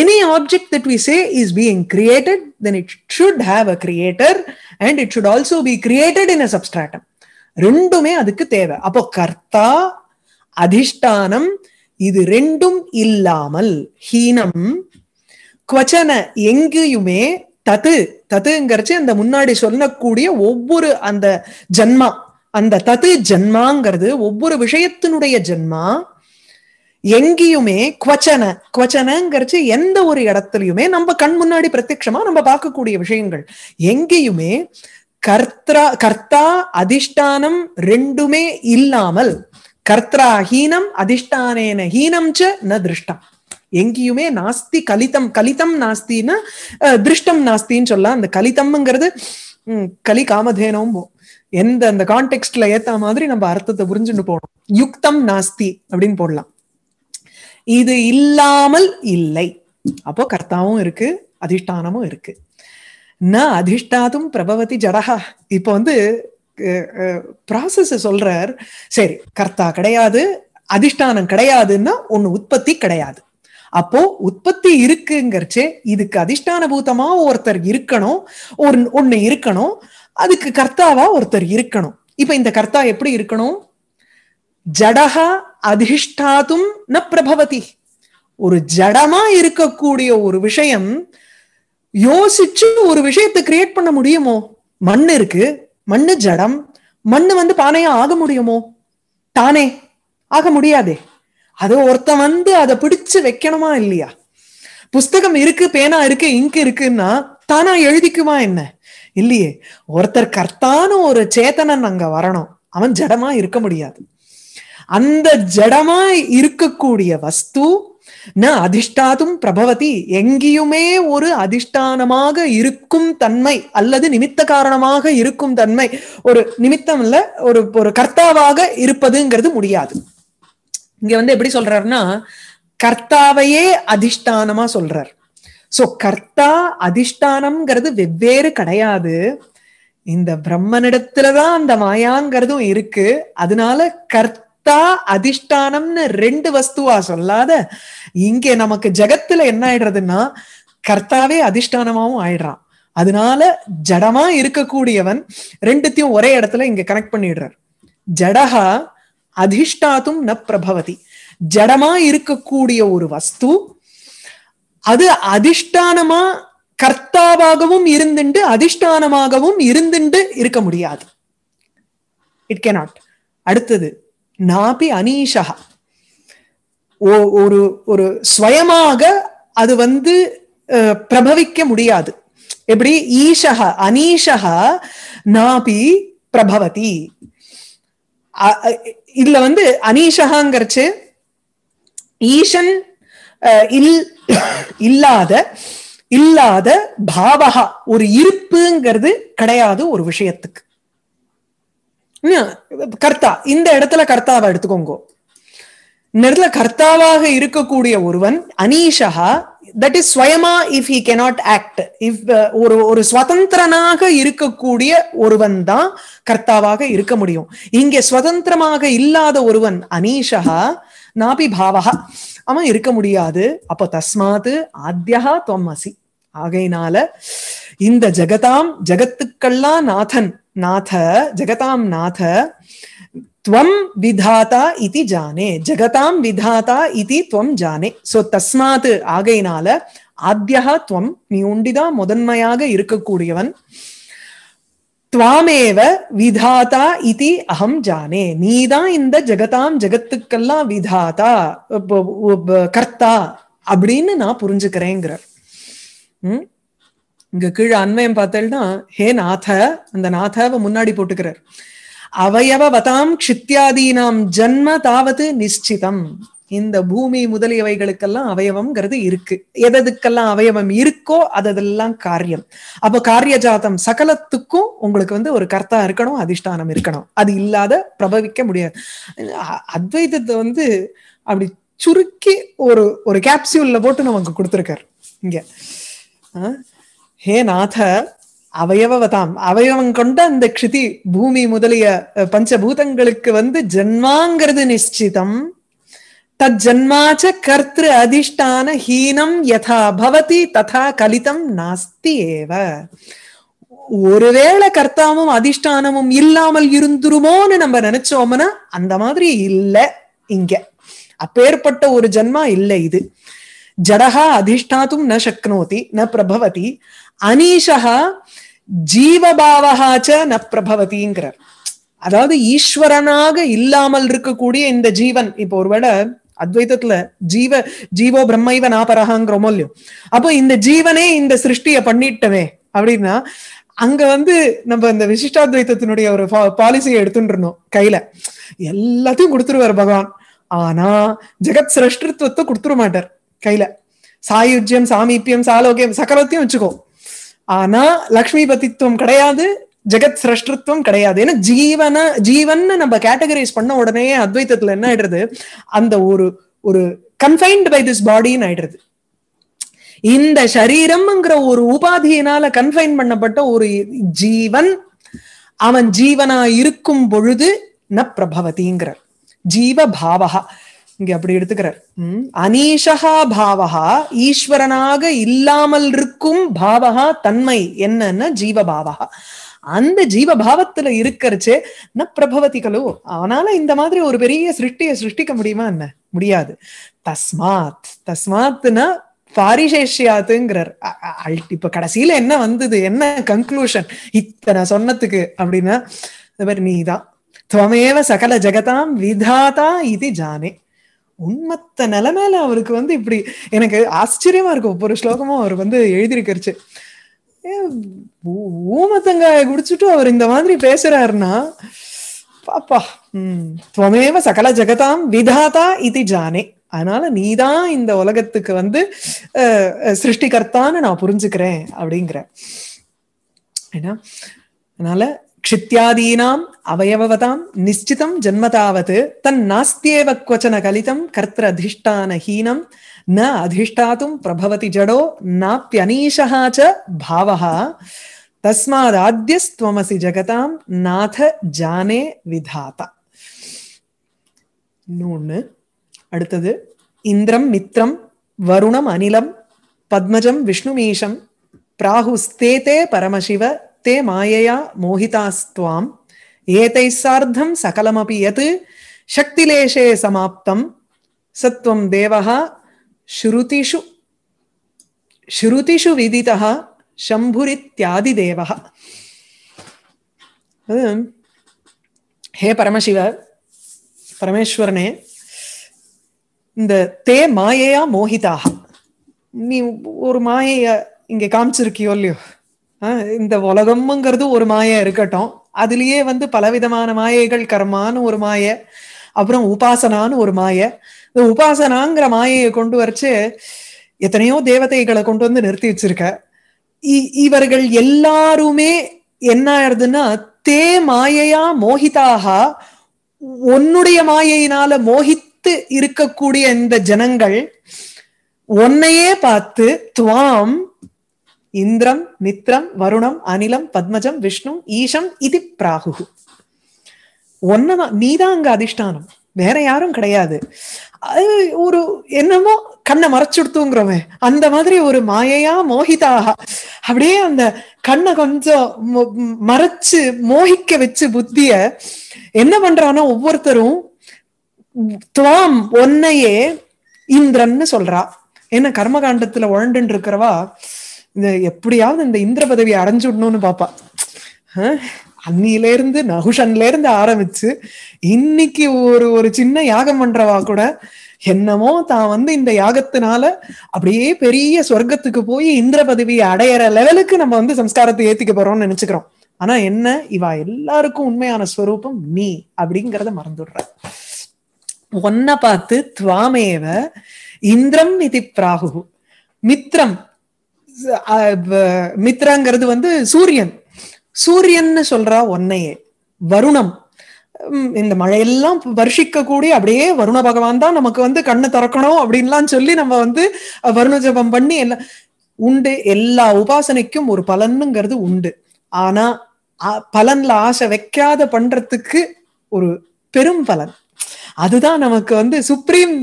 any object that we say is being created, then it should have a creator and it should also be created in a substratum. ரெண்டுமே அதுக்கு தேவை அப்போ கர்த்தா அதிஷ்டானம் இது ரெண்டும் இல்லாமல் ஹீனம் குவச்சன எங்கேயுமே தத்து தத்துங்கிறச்சு அந்த முன்னாடி சொல்லக்கூடிய ஒவ்வொரு அந்த ஜென்மா அந்த தது ஜென்மாங்கிறது ஒவ்வொரு விஷயத்தினுடைய ஜென்மா எங்கேயுமே குவச்சன குவச்சனங்கிறச்சு எந்த ஒரு இடத்துலயுமே நம்ம கண் முன்னாடி பிரத்யட்சமா நம்ம பார்க்கக்கூடிய விஷயங்கள் எங்கேயுமே கர்த்தா கர்த்தா அதிஷ்டானம் ரெண்டுமே இல்லாமல் கர்த்தா ஹீனம் அதிஷ்டானேன ஹீனம் ச ந திருஷ்டா எங்கேயுமே நாஸ்தி கலிதம் கலிதம் நாஸ்தின்னா திருஷ்டம் நாஸ்தின்னு சொல்லலாம் அந்த கலிதம்ங்கிறது கலி காமதேனவும் எந்த அந்த கான்டெக்ட்ல ஏத்த மாதிரி நம்ம அர்த்தத்தை புரிஞ்சுட்டு போகணும் யுக்தம் நாஸ்தி அப்படின்னு போடலாம் இது இல்லாமல் இல்லை அப்போ கர்த்தாவும் இருக்கு அதிஷ்டானமும் இருக்கு ந அதிஷ்டாதும் பிரபவதி ஜடகா இப்போ வந்து ப்ராசஸ் சொல்றார் சரி கர்த்தா கிடையாது அதிஷ்டானம் கிடையாதுன்னா ஒண்ணு உற்பத்தி கிடையாது அப்போ உற்பத்தி இருக்குங்கிறச்சு இதுக்கு அதிஷ்டான பூதமா ஒருத்தர் இருக்கணும் ஒரு ஒண்ணு இருக்கணும் அதுக்கு கர்த்தாவா ஒருத்தர் இருக்கணும் இப்ப இந்த கர்த்தா எப்படி இருக்கணும் ஜடகா அதிஷ்டாதும் ந பிரபவதி ஒரு ஜடமா இருக்கக்கூடிய ஒரு விஷயம் யோசிச்சு ஒரு விஷயத்தை கிரியேட் பண்ண முடியுமோ மண் இருக்கு மண்ணு ஜடம் மண்ணு வந்து பானையா ஆக முடியுமோ தானே ஆக முடியாதே அது ஒருத்தன் வந்து அதை பிடிச்சு வைக்கணுமா இல்லையா புஸ்தகம் இருக்கு பேனா இருக்கு இங்கு இருக்குன்னா தானா எழுதிக்குமா என்ன இல்லையே ஒருத்தர் கர்த்தான ஒரு சேத்தனன் அங்க வரணும் அவன் ஜடமா இருக்க முடியாது அந்த ஜடமா இருக்கக்கூடிய வஸ்து ந அதிஷ்டாதும் பிரபவதி எங்கேயுமே ஒரு அதிஷ்டானமாக இருக்கும் தன்மை அல்லது நிமித்த காரணமாக இருக்கும் தன்மை ஒரு நிமித்தம் இல்ல ஒரு ஒரு கர்த்தாவாக இருப்பதுங்கிறது முடியாது இங்க வந்து எப்படி சொல்றாருன்னா கர்த்தாவையே அதிஷ்டானமா சொல்றார் சோ கர்த்தா அதிஷ்டானம்ங்கிறது வெவ்வேறு கிடையாது இந்த பிரம்மனிடத்துலதான் அந்த மாயாங்கிறதும் இருக்கு அதனால கர்த்தா அதிஷ்டானம்னு ரெண்டு வஸ்துவா சொல்லாத இங்கே நமக்கு ஜகத்துல என்ன ஆயிடுறதுன்னா கர்த்தாவே அதிஷ்டானமாவும் ஆயிடுறான் அதனால ஜடமா இருக்கக்கூடியவன் ரெண்டுத்தையும் ஒரே இடத்துல இங்க கனெக்ட் பண்ணிடுறார் ஜடஹா அதிஷ்டாத்தும் ந பிரபவதி ஜடமா இருக்கக்கூடிய ஒரு வஸ்து அது அதிஷ்டானமா கர்த்தாவாகவும் இருந்துண்டு அதிஷ்டானமாகவும் இருந்துண்டு இருக்க முடியாது இட் கே நாட் அடுத்தது நாபி அனீஷா ஒரு ஒரு ஸ்வயமாக அது வந்து பிரபவிக்க முடியாது எப்படி ஈஷக அனீஷக நாபி பிரபவதி இதுல வந்து அனீஷகாங்கிறச்சு ஈசன் இல் இல்லாத இல்லாத பாவகா ஒரு இருப்புங்கிறது கிடையாது ஒரு விஷயத்துக்கு கர்த்தா இந்த இடத்துல கர்த்தாவை எடுத்துக்கோங்க இந்த இடத்துல கர்த்தாவாக இருக்கக்கூடிய ஒருவன் அனீஷகா தட் இஸ் ஸ்வயமா if he cannot act if ஒரு ஒரு சுதந்திரனாக இருக்கக்கூடிய ஒருவன் தான் கர்த்தாவாக இருக்க முடியும் இங்கே சுதந்திரமாக இல்லாத ஒருவன் அனீஷா நாபி பாவகா அவன் இருக்க முடியாது அப்போ தஸ்மாத்து ஆத்யா தொம்மசி ஆகையினால இந்த ஜெகதாம் ஜெகத்துக்கெல்லாம் நாதன் நாத ஜெகதாம் நாத துவம் விதாதா இது ஜானே ஜெகதாம் விதாதா இது துவம் ஜானே சோ தஸ்மாத்து ஆகையினால ஆத்யா துவம் நீ உண்டிதா முதன்மையாக இருக்கக்கூடியவன் துவாமேவ விதாதா இது அகம் ஜானே நீதான் இந்த ஜெகதாம் ஜெகத்துக்கெல்லாம் விதாதா கர்த்தா அப்படின்னு நான் புரிஞ்சுக்கிறேங்கிற உம் இங்க கீழே அண்மையம் பார்த்தல்னா ஹே நாத அந்த நாதாவை முன்னாடி போட்டுக்கிறார் அவயவதாம் க்ஷித்யாதீனாம் ஜன்ம தாவது நிச்சிதம் இந்த பூமி முதலியவைகளுக்கெல்லாம் அவயவம்ங்கிறது இருக்கு எததுக்கெல்லாம் அவயவம் இருக்கோ அதெல்லாம் காரியம் அப்போ காரிய ஜாதம் சகலத்துக்கும் உங்களுக்கு வந்து ஒரு கர்த்தா இருக்கணும் அதிஷ்டானம் இருக்கணும் அது இல்லாத பிரபவிக்க முடியாது அத்வைதத்தை வந்து அப்படி சுருக்கி ஒரு ஒரு கேப்சியூல்ல போட்டு நமக்கு கொடுத்துருக்காரு இங்க ஹே நாத அவயவதாம் அவயவம் கொண்ட அந்த க்ஷிதி பூமி முதலிய பஞ்சபூதங்களுக்கு வந்து ஜென்மாங்கிறது நிச்சிதம் தத் ஜென்மாச்ச கர்த்திரு அதிஷ்டான ஹீனம் யதா பவதி ததா கலிதம் நாஸ்தி ஏவ ஒருவேளை கர்த்தாவும் அதிஷ்டானமும் இல்லாமல் இருந்துருமோன்னு நம்ம நினைச்சோம்னா அந்த மாதிரி இல்லை இங்க அப்பேற்பட்ட ஒரு ஜென்மா இல்லை இது ஜடகா அதிஷ்டாத்தும் ந சக்னோதி ந பிரபவதி அனீஷா ஜீவபாவகாச்ச ந பிரபவதிங்கிறார் அதாவது ஈஸ்வரனாக இல்லாமல் இருக்கக்கூடிய இந்த ஜீவன் இப்போ ஒருவேளை அத்வைத்தத்துல ஜீவ ஜீவோ பிரம்மைவ நாபரகாங்கிறோமோ இல்லையோ அப்போ இந்த ஜீவனே இந்த சிருஷ்டிய பண்ணிட்டவே அப்படின்னா அங்க வந்து நம்ம இந்த விசிஷ்டாத்வைத்தினுடைய ஒரு பாலிசியை எடுத்துட்டுருந்தோம் கையில எல்லாத்தையும் கொடுத்துருவார் பகவான் ஆனா ஜெகத் சிரஷ்டத்துவத்தை கொடுத்துட மாட்டார் கையில சாயுஜ்யம் சாமீபியம் சாலோக்கியம் சகலத்தையும் வச்சுக்கோ ஆனா லக்ஷ்மி பதித்துவம் கிடையாது ஜெகத் சிரஷ்டத்துவம் கிடையாது ஏன்னா ஜீவன ஜீவன் நம்ம கேட்டகரைஸ் பண்ண உடனே அத்வைத்தத்துல என்ன ஆயிடுறது அந்த ஒரு ஒரு கன்ஃபைன்ட் பை திஸ் பாடின்னு ஆயிடுறது இந்த சரீரம்ங்கிற ஒரு உபாதியினால கன்ஃபைன் பண்ணப்பட்ட ஒரு ஜீவன் அவன் ஜீவனா இருக்கும் பொழுது ந பிரபவதிங்கிற ஜீவ பாவகா இங்க அப்படி எடுத்துக்கிறார் அனீஷகா பாவகா ஈஸ்வரனாக இல்லாமல் இருக்கும் பாவகா தன்மை என்னன்னா ஜீவபாவகா அந்த ஜீவபாவத்துல இருக்கிறச்சு ந பிரபவதி கலோ அவனால இந்த மாதிரி ஒரு பெரிய சிருஷ்டியை சிருஷ்டிக்க முடியுமா என்ன முடியாது தஸ்மாத் தஸ்மாத்னா பாரிசேஷியாத்துங்கிறார் இப்ப கடைசியில என்ன வந்தது என்ன கன்க்ளூஷன் இத்தனை சொன்னதுக்கு அப்படின்னா இந்த மாதிரி நீதான் துவமேவ சகல ஜகதாம் விதாதா இது ஜானே உண்மத்த நிலைமையில அவருக்கு வந்து இப்படி எனக்கு ஆச்சரியமா இருக்கு ஒவ்வொரு ஸ்லோகமும் அவர் வந்து எழுதியிருக்கிறச்சு ஊமத்தங்காய குடிச்சுட்டு அவர் இந்த மாதிரி பேசுறாருன்னா பாப்பா உம் துவமேவ சகல ஜெகதாம் விதாதா இது ஜானே அதனால நீதான் இந்த உலகத்துக்கு வந்து சிருஷ்டிகர்த்தான்னு நான் புரிஞ்சுக்கிறேன் அப்படிங்கிற ஏன்னா அதனால క్షిత్యాదీనాం అవయవతాం నిశ్చితం జన్మతావత్ తన్నాస్త్యేవ క్వచన కలితం కర్త్రధిష్టానహీనం న అధిష్టాతుం ప్రభవతి జడో నాప్యనీష చ భావ తస్మాదాద్యస్త్వమసి జగతాం నాథ జానే విధాత இன்னொன்று அடுத்தது இந்திரம் மித்ரம் வருணம் அனிலம் பத்மஜம் விஷ்ணுமீஷம் பிராகுஸ்தேதே பரமசிவ ते मायया मोहितास्त्वाम् एतैः सार्धं सकलमपि यत् शक्तिलेशे समाप्तं सत्वं देवः श्रुतिषु श्रुतिषु विदितः शम्भुरित्यादिदेवः ஹே பரமசிவ பரமேஸ்வரனே இந்த தே மாயையா மோகிதாக நீ ஒரு மாயைய இங்க காமிச்சிருக்கியோ இல்லையோ இந்த உலகம்ங்கிறது ஒரு மாயா இருக்கட்டும் அதுலயே வந்து பலவிதமான மாயைகள் கர்மான்னு ஒரு மாய அப்புறம் உபாசனான்னு ஒரு மாய இந்த உபாசனாங்கிற மாயையை கொண்டு வரைச்சு எத்தனையோ தேவதைகளை கொண்டு வந்து நிறுத்தி வச்சிருக்க இவர்கள் எல்லாருமே என்ன ஆயிருதுன்னா தே மாயையா மோகிதாகா உன்னுடைய மாயையினால மோகித்து இருக்கக்கூடிய இந்த ஜனங்கள் உன்னையே பார்த்து துவாம் இந்திரம் மித்ரம் வருணம் அனிலம் பத்மஜம் விஷ்ணு ஈஷம் இது பிராகு ஒன்னதான் நீதான் அங்க அதிஷ்டானம் வேற யாரும் கிடையாது ஒரு என்னமோ கண்ணை மறைச்சுடுத்துங்கிறோமே அந்த மாதிரி ஒரு மாயையா மோகிதாக அப்படியே அந்த கண்ணை கொஞ்சம் மறைச்சு மோகிக்க வச்சு புத்திய என்ன பண்றான்னா ஒவ்வொருத்தரும் துவாம் ஒன்னையே இந்திரன்னு சொல்றா என்ன கர்மகாண்டத்துல உழண்டுன்னு இருக்கிறவா இந்த எப்படியாவது இந்த இந்திர அடைஞ்சு அடைஞ்சுடணும்னு பாப்பா அன்னியில இருந்து நகுஷன்ல இருந்து ஆரம்பிச்சு இன்னைக்கு ஒரு ஒரு சின்ன யாகம் பண்றவா கூட என்னமோ தான் வந்து இந்த யாகத்தினால அப்படியே பெரிய சொர்க்கத்துக்கு போய் இந்திர பதவியை அடையிற லெவலுக்கு நம்ம வந்து சம்ஸ்காரத்தை ஏத்திக்க போறோம்னு நினைச்சுக்கிறோம் ஆனா என்ன இவா எல்லாருக்கும் உண்மையான ஸ்வரூபம் நீ அப்படிங்கறத மறந்துடுற ஒன்ன பார்த்து துவாமேவ இந்திரம் நிதி பிராகு மித்ரம் மித்ராங்கிறது வந்து சூரியன் சூரியன் சொல்றா ஒன்னையே வருணம் இந்த மழையெல்லாம் வருஷிக்க கூடிய அப்படியே வருண பகவான் தான் நமக்கு வந்து கண்ணை திறக்கணும் அப்படின்லாம் சொல்லி நம்ம வந்து வருண ஜபம் பண்ணி எல்லாம் உண்டு எல்லா உபாசனைக்கும் ஒரு பலனுங்கிறது உண்டு ஆனா பலன்ல ஆசை வைக்காத பண்றதுக்கு ஒரு பெரும் பலன் அதுதான் நமக்கு வந்து சுப்ரீம்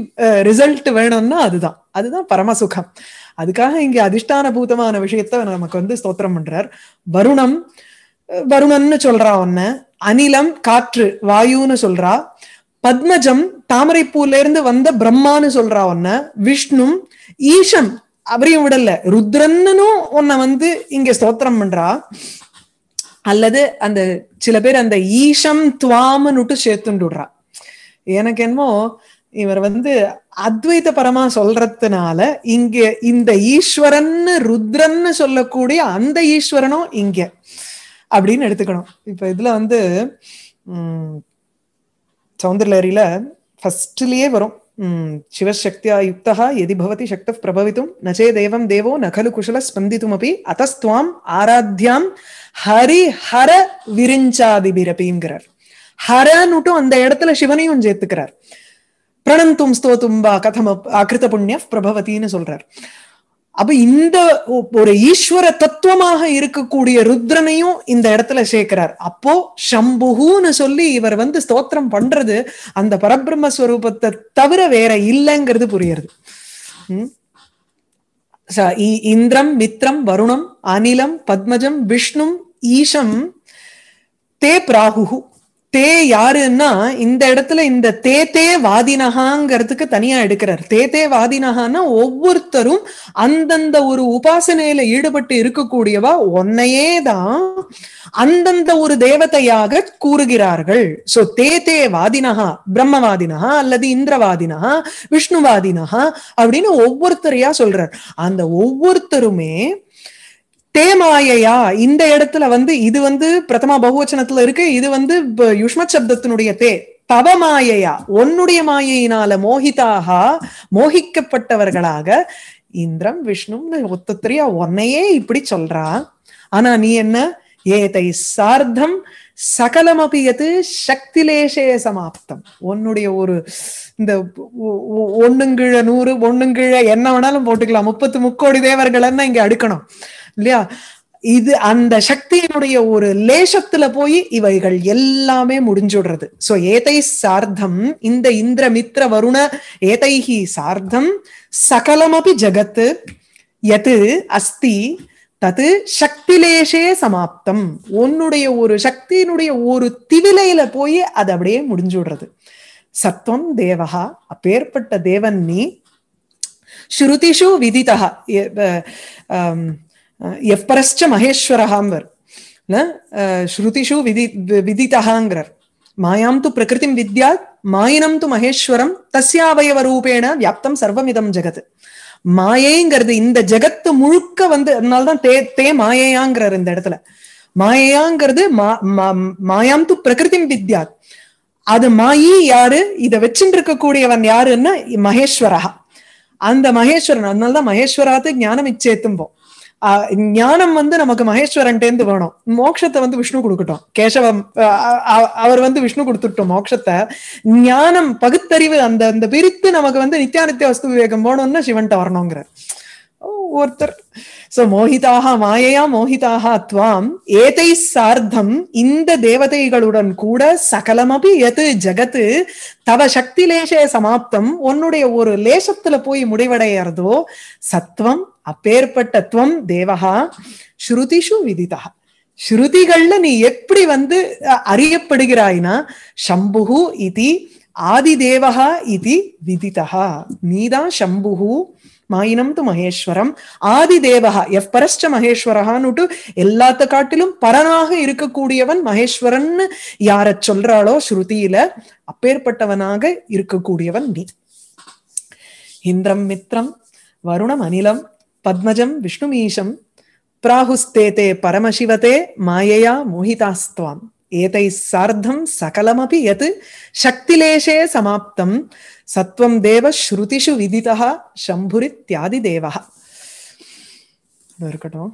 ரிசல்ட் வேணும்னா அதுதான் அதுதான் பரமசுகம் அதுக்காக இங்க அதிஷ்டான பூதமான விஷயத்த நமக்கு வந்து ஸ்தோத்திரம் பண்றார் வருணம் வருணன்னு சொல்றா ஒன்னு அனிலம் காற்று வாயுன்னு சொல்றா பத்மஜம் தாமரைப்பூல இருந்து வந்த பிரம்மான்னு சொல்றா ஒன்ன விஷ்ணு ஈஷம் அவரையும் விடல ருத்ரன்னும் உன்னை வந்து இங்க ஸ்தோத்திரம் பண்றா அல்லது அந்த சில பேர் அந்த ஈஷம் துவாமனுட்டு சேர்த்துண்டுடுறா எனக்கு என்னமோ இவர் வந்து அத்வைத பரமா சொல்றதுனால இங்க இந்த ஈஸ்வரன்னு ருத்ரன்னு சொல்லக்கூடிய அந்த ஈஸ்வரனும் இங்க அப்படின்னு எடுத்துக்கணும் இப்ப இதுல வந்து உம் சௌந்தர்லரியில ஃபர்ஸ்ட்லயே வரும் சிவசக்தியா யுக்தா எதி பவதி சக்த பிரபவித்தும் நச்சே தேவம் தேவோ நகலு குஷல அப்படி அத்தஸ்துவாம் ஆராத்யாம் ஹரி ஹர விரிஞ்சாதிபிரபிங்கிறார் ஹரனுட்டும் அந்த இடத்துல சிவனையும் சேர்த்துக்கிறார் பிரணந்தும் ஸ்தோத்தும்பா கதம் அகிருத புண்ணிய பிரபவத்தின்னு சொல்றார் அப்ப இந்த ஒரு ஈஸ்வர தத்துவமாக இருக்கக்கூடிய ருத்ரனையும் இந்த இடத்துல சேர்க்கிறார் அப்போ ஷம்புகுன்னு சொல்லி இவர் வந்து ஸ்தோத்திரம் பண்றது அந்த பரபிரம்மஸ்வரூபத்தை தவிர வேற இல்லைங்கிறது புரியுறது இந்திரம் மித்ரம் வருணம் அனிலம் பத்மஜம் விஷ்ணும் ஈஷம் தே பிராகு தே யாருன்னா இந்த இடத்துல இந்த தே தே வாதினகாங்கிறதுக்கு தனியா எடுக்கிறார் தே தே வாதினகான்னா ஒவ்வொருத்தரும் அந்தந்த ஒரு உபாசனையில ஈடுபட்டு இருக்கக்கூடியவா ஒன்னையே தான் அந்தந்த ஒரு தேவதையாக கூறுகிறார்கள் சோ தே தே வாதினகா பிரம்மவாதினகா அல்லது இந்திரவாதினகா விஷ்ணுவாதினகா அப்படின்னு ஒவ்வொருத்தரையா சொல்றார் அந்த ஒவ்வொருத்தருமே தேமாயையா இந்த இடத்துல வந்து இது வந்து பிரதமா பகுவச்சனத்துல இருக்கு இது வந்து யுஷ்மத் சப்தத்தினுடைய தே மாயையா உன்னுடைய மாயையினால மோகிதாக மோகிக்கப்பட்டவர்களாக இந்திரம் விஷ்ணுன்னு ஒத்தத்திரியா உன்னையே இப்படி சொல்றா ஆனா நீ என்ன ஏதை சார்த்தம் சகலமபியது எது சக்திலேஷே சமாப்தம் உன்னுடைய ஒரு இந்த ஒண்ணுங்கிழ நூறு ஒண்ணுங்கிழ என்ன வேணாலும் போட்டுக்கலாம் முப்பத்து முக்கோடி தேவர்கள் என்ன இங்க அடுக்கணும் இல்லையா இது அந்த சக்தியினுடைய ஒரு லேசத்துல போய் இவைகள் எல்லாமே முடிஞ்சுடுறது சோ ஏதை சார்த்தம் இந்த இந்திர மித்ர வருண ஏதைஹி சார்த்தம் சகலமபி ஜகத்து எது அஸ்தி தது சக்திலேஷே சமாப்தம் உன்னுடைய ஒரு சக்தியினுடைய ஒரு திவிலையில போய் அது அப்படியே முடிஞ்சுடுறது சத்வம் தேவஹா அப்பேற்பட்ட தேவன் நீ ஸ்ருதிஷு விதிதா எப்பரஸ்ச்ச மகேஸ்வரஹாம்பர் ஸ்ருதிஷு விதி விதித்தஹாங்கிறர் மாயாம் து பிரகிருதிம் வித்யாத் மாயினம் து மகேஸ்வரம் தஸ்யாவயவ ரூபேண வியாப்தம் சர்வமிதம் ஜெகத் மாயைங்கிறது இந்த ஜெகத்து முழுக்க வந்து அதனால்தான் தே தே மாயையாங்கிறார் இந்த இடத்துல மாயையாங்கிறது மாயாம் து பிரகிருதிம் வித்யாத் அது மாயி யாரு இதை வச்சுட்டு இருக்கக்கூடியவன் யாருன்னா மகேஸ்வரஹா அந்த மகேஸ்வரன் அதனாலதான் மகேஸ்வராத்து ஞானம் இச்சேத்தும்போம் ஞானம் வந்து நமக்கு மகேஸ்வரன்ட்டேந்து வேணும் மோட்சத்தை வந்து விஷ்ணு கொடுக்கட்டும் கேசவம் அவர் வந்து விஷ்ணு கொடுத்துட்டோம் மோட்சத்தை ஞானம் பகுத்தறிவு அந்த அந்த பிரித்து நமக்கு வந்து நித்தியானித்திய வஸ்து விவேகம் போகணும்னா சிவன்ட்ட வரணுங்கிற ஒருத்தர் சோ மோஹிதாக மாயையா மோஹிதாக துவாம் ஏதை சார்த்தம் இந்த தேவதைகளுடன் கூட சகலமபி எது ஜகத்து தவ சக்தி லேசே சமாப்தம் உன்னுடைய ஒரு லேசத்துல போய் முடிவடையறதோ சத்வம் அப்பேற்பட்ட துவம் தேவகா ஸ்ருதிஷு விதிதா ஸ்ருதிகள்ல நீ எப்படி வந்து அறியப்படுகிறாய்னா சம்புஹு இதி ஆதி தேவகா இதி விதிதா நீதான் சம்புஹு மாயினம் து மகேஸ்வரம் ஆதி தேவகா எஃப் பரஸ்ட மகேஸ்வரகான்னுட்டு எல்லாத்த காட்டிலும் பரனாக இருக்கக்கூடியவன் மகேஸ்வரன் யார சொல்றாளோ ஸ்ருதியில அப்பேற்பட்டவனாக இருக்கக்கூடியவன் நீ இந்திரம் மித்ரம் வருணம் அனிலம் பத்மஜம் விஷ்ணுமீஷம் பிராகுஸ்தேதே பரமசிவதே மாயையா மோகிதாஸ்துவாம் ஏதை சார்த்தம் சகலமபி எது சக்திலேஷே சமாப்தம் சத்வம் தேவ ஸ்ருதிஷு விதிதா சம்புரித்யாதி தேவா இருக்கட்டும்